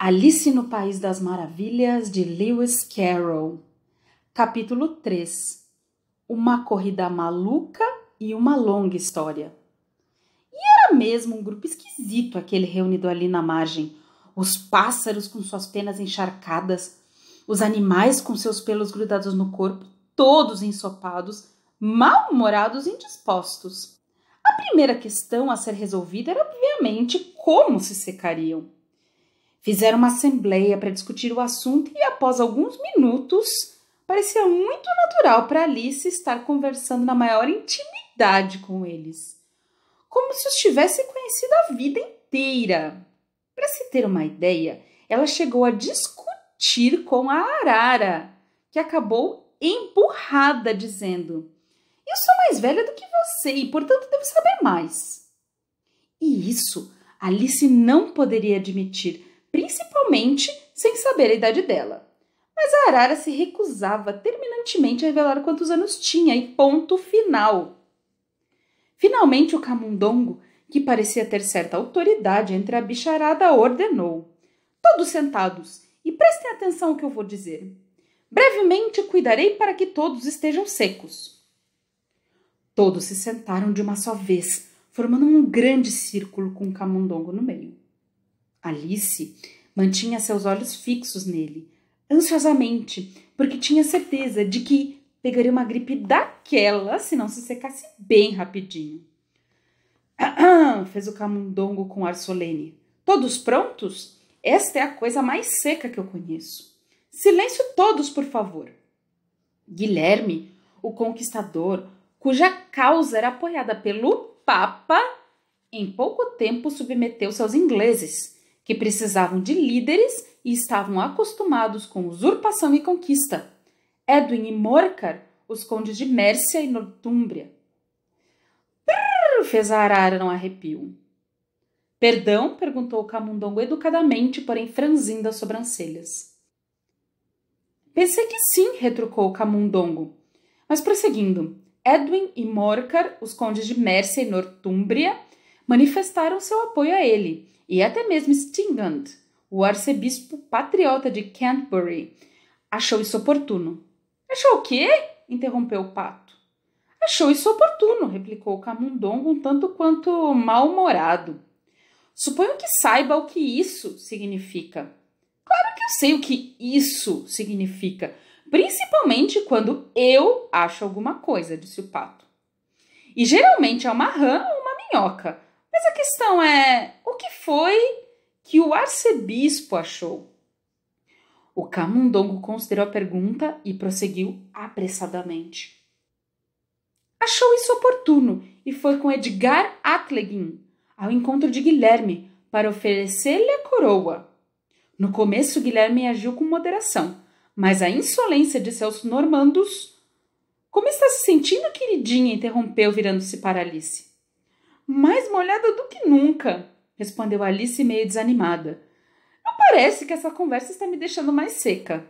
Alice no País das Maravilhas de Lewis Carroll. Capítulo 3. Uma corrida maluca e uma longa história. E era mesmo um grupo esquisito aquele reunido ali na margem. Os pássaros com suas penas encharcadas, os animais com seus pelos grudados no corpo, todos ensopados, mal-humorados e indispostos. A primeira questão a ser resolvida era obviamente como se secariam. Fizeram uma assembleia para discutir o assunto e, após alguns minutos, parecia muito natural para Alice estar conversando na maior intimidade com eles, como se os tivesse conhecido a vida inteira. Para se ter uma ideia, ela chegou a discutir com a arara, que acabou empurrada, dizendo: Eu sou mais velha do que você e, portanto, devo saber mais. E isso Alice não poderia admitir, principalmente sem saber a idade dela. Mas a arara se recusava terminantemente a revelar quantos anos tinha e ponto final. Finalmente, o camundongo, que parecia ter certa autoridade entre a bicharada, ordenou: Todos sentados, e prestem atenção ao que eu vou dizer. Brevemente cuidarei para que todos estejam secos. Todos se sentaram de uma só vez, formando um grande círculo com o camundongo no meio. Alice mantinha seus olhos fixos nele, ansiosamente, porque tinha certeza de que pegaria uma gripe daquela se não se secasse bem rapidinho. Ah, fez o camundongo com ar solene. Todos prontos? Esta é a coisa mais seca que eu conheço. Silêncio todos, por favor. Guilherme, o conquistador, cuja causa era apoiada pelo Papa, em pouco tempo submeteu seus ingleses que precisavam de líderes e estavam acostumados com usurpação e conquista. Edwin e Morcar, os condes de Mércia e Nortúmbria. Brrr, fez a arara um arrepio. Perdão? perguntou o Camundongo educadamente, porém franzindo as sobrancelhas. Pensei que sim, retrucou o Camundongo. Mas prosseguindo, Edwin e Morcar, os condes de Mércia e Nortúmbria, manifestaram seu apoio a ele, e até mesmo Stingand, o arcebispo patriota de Canterbury, achou isso oportuno. Achou o quê? interrompeu o pato. Achou isso oportuno, replicou Camundongo um tanto quanto mal-humorado. Suponho que saiba o que isso significa. Claro que eu sei o que isso significa, principalmente quando eu acho alguma coisa, disse o pato. E geralmente é uma rã ou uma minhoca, mas a questão é: o que foi que o arcebispo achou? O camundongo considerou a pergunta e prosseguiu apressadamente. Achou isso oportuno e foi com Edgar Atleguin ao encontro de Guilherme para oferecer-lhe a coroa. No começo, Guilherme agiu com moderação, mas a insolência de seus normandos. Como está se sentindo, queridinha? interrompeu, virando-se para Alice. Mais molhada do que nunca, respondeu Alice meio desanimada. Não parece que essa conversa está me deixando mais seca.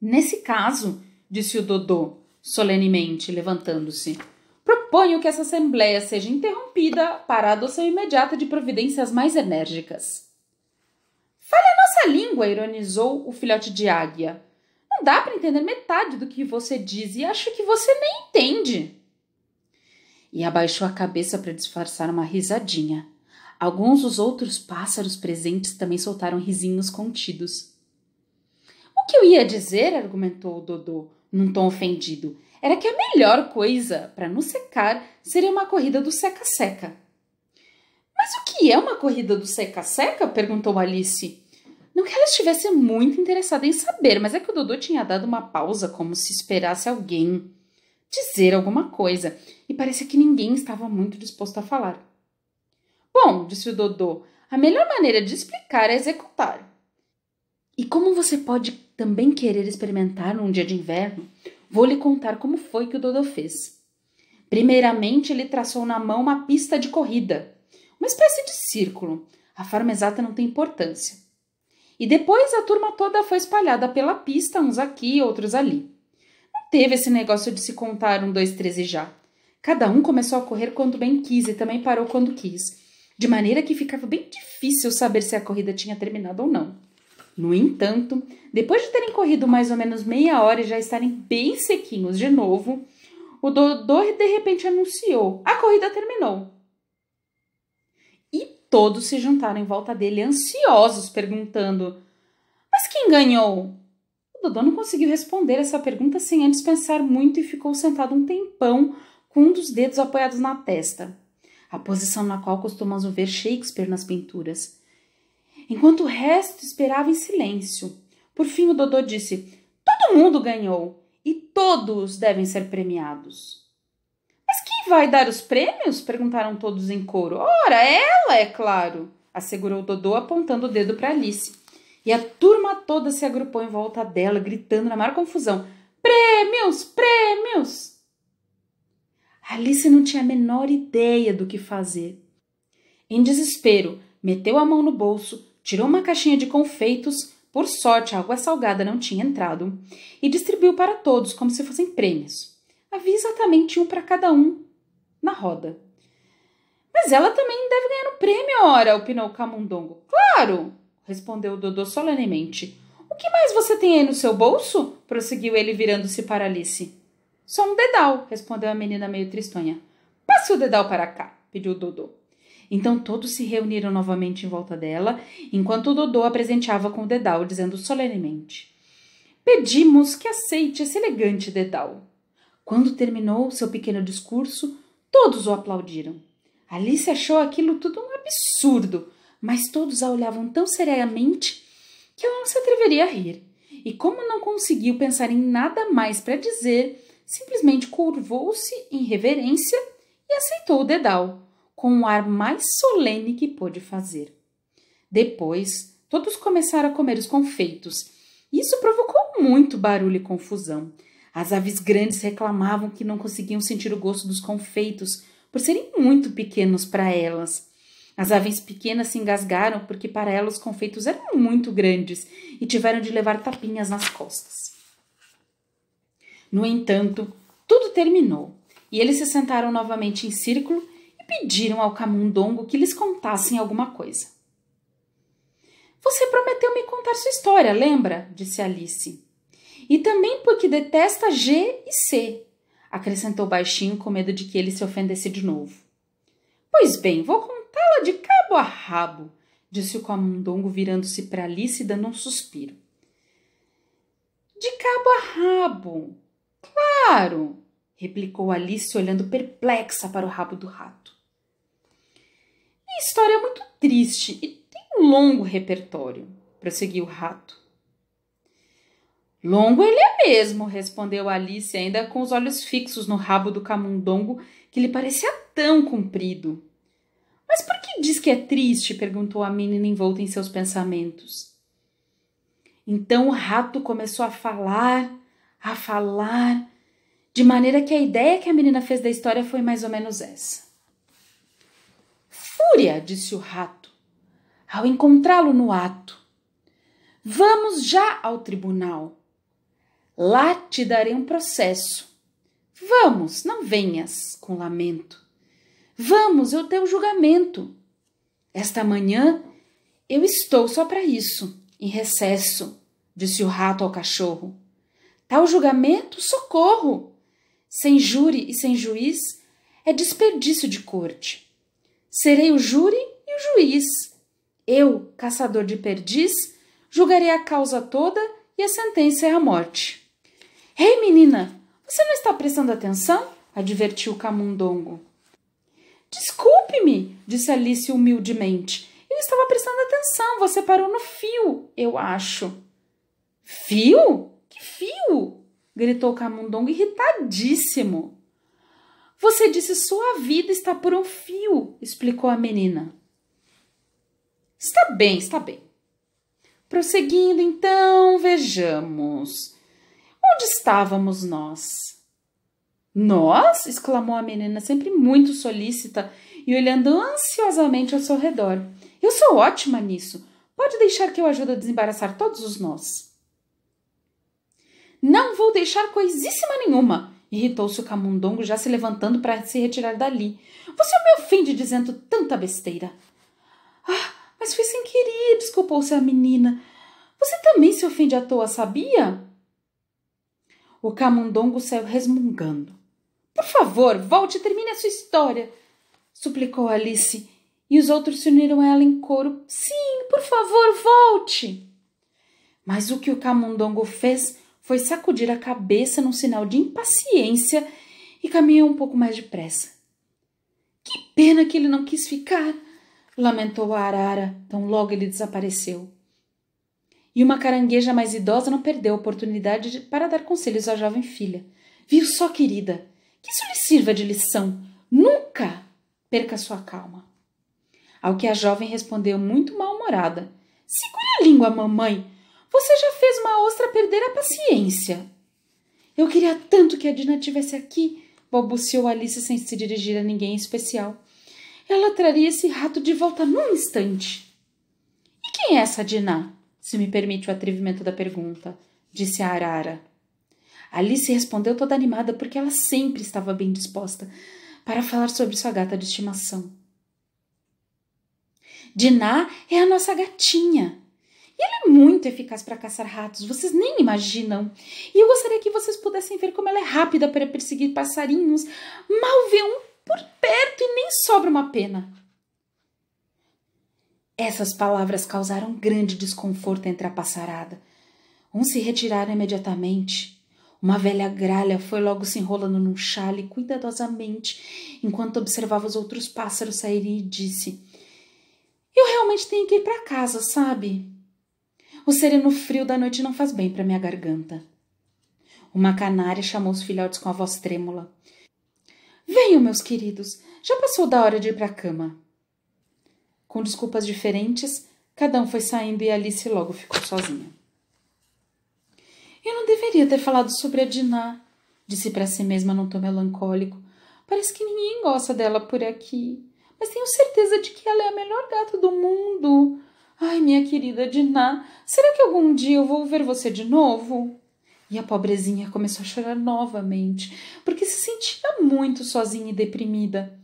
Nesse caso, disse o Dodô, solenemente, levantando-se, proponho que essa assembleia seja interrompida para a adoção imediata de providências mais enérgicas. Fale a nossa língua, ironizou o filhote de águia. Não dá para entender metade do que você diz e acho que você nem entende e abaixou a cabeça para disfarçar uma risadinha. Alguns dos outros pássaros presentes também soltaram risinhos contidos. O que eu ia dizer, argumentou o Dodô, num tom ofendido, era que a melhor coisa para nos secar seria uma corrida do seca-seca. Mas o que é uma corrida do seca-seca? perguntou Alice. Não que ela estivesse muito interessada em saber, mas é que o Dodô tinha dado uma pausa como se esperasse alguém dizer alguma coisa, e parecia que ninguém estava muito disposto a falar. Bom, disse o Dodô, a melhor maneira de explicar é executar. E como você pode também querer experimentar num dia de inverno, vou lhe contar como foi que o Dodô fez. Primeiramente, ele traçou na mão uma pista de corrida, uma espécie de círculo. A forma exata não tem importância. E depois a turma toda foi espalhada pela pista, uns aqui, outros ali teve esse negócio de se contar um, dois, três e já. Cada um começou a correr quando bem quis e também parou quando quis, de maneira que ficava bem difícil saber se a corrida tinha terminado ou não. No entanto, depois de terem corrido mais ou menos meia hora e já estarem bem sequinhos de novo, o Dodô de repente anunciou: a corrida terminou. E todos se juntaram em volta dele, ansiosos, perguntando: Mas quem ganhou? Dodô não conseguiu responder essa pergunta sem antes pensar muito e ficou sentado um tempão com um dos dedos apoiados na testa, a posição na qual costumamos ver Shakespeare nas pinturas. Enquanto o resto esperava em silêncio. Por fim, o Dodô disse: Todo mundo ganhou e todos devem ser premiados. Mas quem vai dar os prêmios? perguntaram todos em coro. Ora, ela, é claro, assegurou Dodô apontando o dedo para Alice. E a turma toda se agrupou em volta dela, gritando na maior confusão: Prêmios! Prêmios! Alice não tinha a menor ideia do que fazer. Em desespero, meteu a mão no bolso, tirou uma caixinha de confeitos, por sorte a água salgada não tinha entrado, e distribuiu para todos como se fossem prêmios. Havia exatamente um para cada um na roda. Mas ela também deve ganhar um prêmio, ora, opinou Camundongo. Claro! respondeu Dodô solenemente. O que mais você tem aí no seu bolso? prosseguiu ele, virando-se para Alice. Só um dedal, respondeu a menina meio tristonha. Passe o dedal para cá, pediu Dodô. Então todos se reuniram novamente em volta dela, enquanto Dodô a presenteava com o dedal, dizendo solenemente: Pedimos que aceite esse elegante dedal. Quando terminou seu pequeno discurso, todos o aplaudiram. Alice achou aquilo tudo um absurdo, mas todos a olhavam tão seriamente que ela não se atreveria a rir. E como não conseguiu pensar em nada mais para dizer, simplesmente curvou-se em reverência e aceitou o dedal, com o ar mais solene que pôde fazer. Depois, todos começaram a comer os confeitos. isso provocou muito barulho e confusão. As aves grandes reclamavam que não conseguiam sentir o gosto dos confeitos por serem muito pequenos para elas. As aves pequenas se engasgaram porque para ela os confeitos eram muito grandes e tiveram de levar tapinhas nas costas. No entanto, tudo terminou e eles se sentaram novamente em círculo e pediram ao camundongo que lhes contassem alguma coisa. Você prometeu me contar sua história, lembra? disse Alice. E também porque detesta G e C, acrescentou baixinho com medo de que ele se ofendesse de novo. Pois bem, vou de cabo a rabo, disse o camundongo, virando-se para Alice e dando um suspiro. De cabo a rabo, claro, replicou Alice, olhando perplexa para o rabo do rato. Minha história é muito triste e tem um longo repertório, prosseguiu o rato. Longo ele é mesmo, respondeu Alice, ainda com os olhos fixos no rabo do camundongo, que lhe parecia tão comprido. Mas por diz que é triste? perguntou a menina envolta em seus pensamentos. Então o rato começou a falar, a falar, de maneira que a ideia que a menina fez da história foi mais ou menos essa. Fúria, disse o rato, ao encontrá-lo no ato. Vamos já ao tribunal. Lá te darei um processo. Vamos, não venhas com lamento. Vamos, eu tenho julgamento. Esta manhã eu estou só para isso, em recesso, disse o rato ao cachorro. Tal tá julgamento, socorro! Sem júri e sem juiz é desperdício de corte. Serei o júri e o juiz. Eu, caçador de perdiz, julgarei a causa toda e a sentença é a morte. Ei, menina, você não está prestando atenção? advertiu o Camundongo. Desculpe! Desculpe-me, disse Alice humildemente. Eu estava prestando atenção, você parou no fio, eu acho. Fio? Que fio? gritou Camundongo irritadíssimo. Você disse sua vida está por um fio, explicou a menina. Está bem, está bem. Prosseguindo então, vejamos. Onde estávamos nós? Nós? exclamou a menina, sempre muito solícita e olhando ansiosamente ao seu redor. Eu sou ótima nisso. Pode deixar que eu ajude a desembaraçar todos os nós. Não vou deixar coisíssima nenhuma, irritou-se o camundongo, já se levantando para se retirar dali. Você me ofende dizendo tanta besteira. Ah, mas foi sem querer, desculpou-se a menina. Você também se ofende à toa, sabia? O camundongo saiu resmungando. Por favor, volte e termine a sua história suplicou Alice, e os outros se uniram a ela em coro. Sim, por favor, volte! Mas o que o camundongo fez foi sacudir a cabeça num sinal de impaciência e caminhou um pouco mais depressa. Que pena que ele não quis ficar! lamentou a arara, tão logo ele desapareceu. E uma carangueja mais idosa não perdeu a oportunidade de, para dar conselhos à jovem filha. Viu só, querida, que isso lhe sirva de lição. Nunca! perca sua calma. Ao que a jovem respondeu muito mal-humorada: Segure a língua, mamãe. Você já fez uma ostra perder a paciência. Eu queria tanto que a Dina estivesse aqui, balbuciou Alice sem se dirigir a ninguém em especial. Ela traria esse rato de volta num instante. E quem é essa Dina? Se me permite o atrevimento da pergunta, disse a Arara. Alice respondeu toda animada porque ela sempre estava bem disposta para falar sobre sua gata de estimação. Diná é a nossa gatinha. E ela é muito eficaz para caçar ratos, vocês nem imaginam. E eu gostaria que vocês pudessem ver como ela é rápida para perseguir passarinhos. Mal vê um por perto e nem sobra uma pena. Essas palavras causaram grande desconforto entre a passarada. Uns se retiraram imediatamente uma velha gralha foi logo se enrolando num chale cuidadosamente enquanto observava os outros pássaros saírem e disse: Eu realmente tenho que ir para casa, sabe? O sereno frio da noite não faz bem para minha garganta. Uma canária chamou os filhotes com a voz trêmula. Venham, meus queridos, já passou da hora de ir para a cama. Com desculpas diferentes, cada um foi saindo e Alice logo ficou sozinha. Eu não deveria ter falado sobre a Dinah, disse para si mesma num tom melancólico. Parece que ninguém gosta dela por aqui. Mas tenho certeza de que ela é a melhor gata do mundo. Ai, minha querida Dinah, será que algum dia eu vou ver você de novo? E a pobrezinha começou a chorar novamente, porque se sentia muito sozinha e deprimida.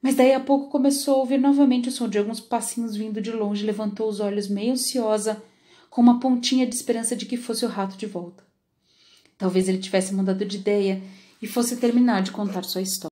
Mas daí a pouco começou a ouvir novamente o som de alguns passinhos vindo de longe, levantou os olhos meio ansiosa com uma pontinha de esperança de que fosse o rato de volta. Talvez ele tivesse mudado de ideia e fosse terminar de contar sua história.